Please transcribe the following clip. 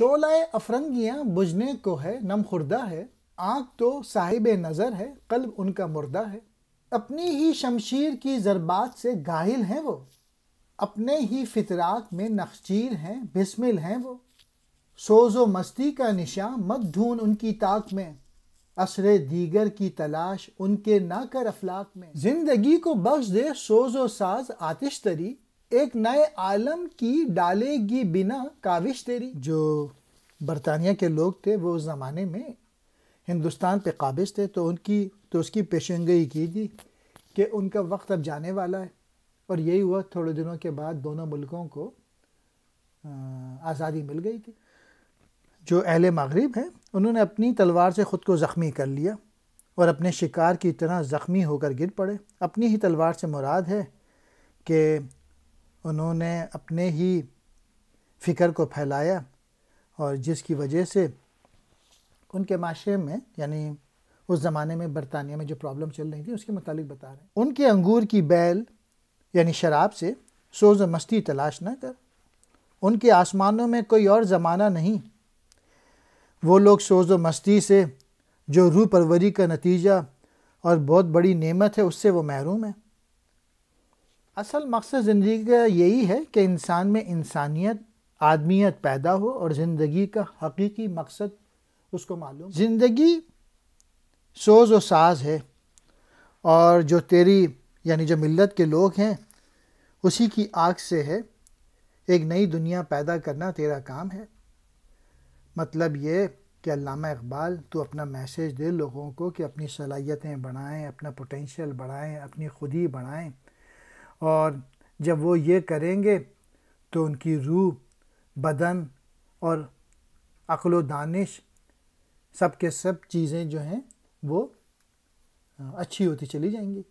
शोलाए अफरंगियाँ बुझने को है नम खुर्दा है आँख तो साहिब नज़र है कल्ब उनका मुर्दा है अपनी ही शमशीर की ज़रबात से गाहिल हैं वो अपने ही फितरात में नखचीर हैं बिस्मिल हैं वो सोजो मस्ती का निशान मत ढूंढ उनकी ताक में असरे दीगर की तलाश उनके ना कर अफलाक में ज़िंदगी को बख्श दे सोजो साज आतिश तरी एक नए आलम की डालेगी बिना काविश तेरी जो बरतानिया के लोग थे वो उस ज़माने में हिंदुस्तान पे काबिज थे तो उनकी तो उसकी पेशेंगई की थी कि उनका वक्त अब जाने वाला है और यही हुआ थोड़े दिनों के बाद दोनों मुल्कों को आज़ादी मिल गई थी जो अहल मगरब हैं उन्होंने अपनी तलवार से ख़ुद को ज़ख्मी कर लिया और अपने शिकार की तरह ज़ख्मी होकर गिर पड़े अपनी ही तलवार से मुराद है कि उन्होंने अपने ही फ़िक्र को फैलाया और जिसकी वजह से उनके माशरे में यानी उस ज़माने में बरतानिया में जो प्रॉब्लम चल रही थी उसके मतलब बता रहे हैं उनके अंगूर की बैल यानी शराब से सोज मस्ती तलाश न कर उनके आसमानों में कोई और ज़माना नहीं वो लोग सोज मस्ती से जो रू परवरी का नतीजा और बहुत बड़ी नेमत है उससे वो महरूम है असल मकसद ज़िंदगी का यही है कि इंसान में इंसानियत आदमियत पैदा हो और ज़िंदगी का हकीकी मकसद उसको मालूम ज़िंदगी सोज व साज है और जो तेरी यानी जो मिलत के लोग हैं उसी की आग से है एक नई दुनिया पैदा करना तेरा काम है मतलब ये कि अल्लामा इकबाल तो अपना मैसेज दे लोगों को कि अपनी सलाहियतें बढ़ाएं अपना पोटेंशियल बढ़ाएं अपनी खुदी बढ़ाएं और जब वो ये करेंगे तो उनकी रूह बदन और अक्ल दानिश सब के सब चीज़ें जो हैं वो अच्छी होती चली जाएंगी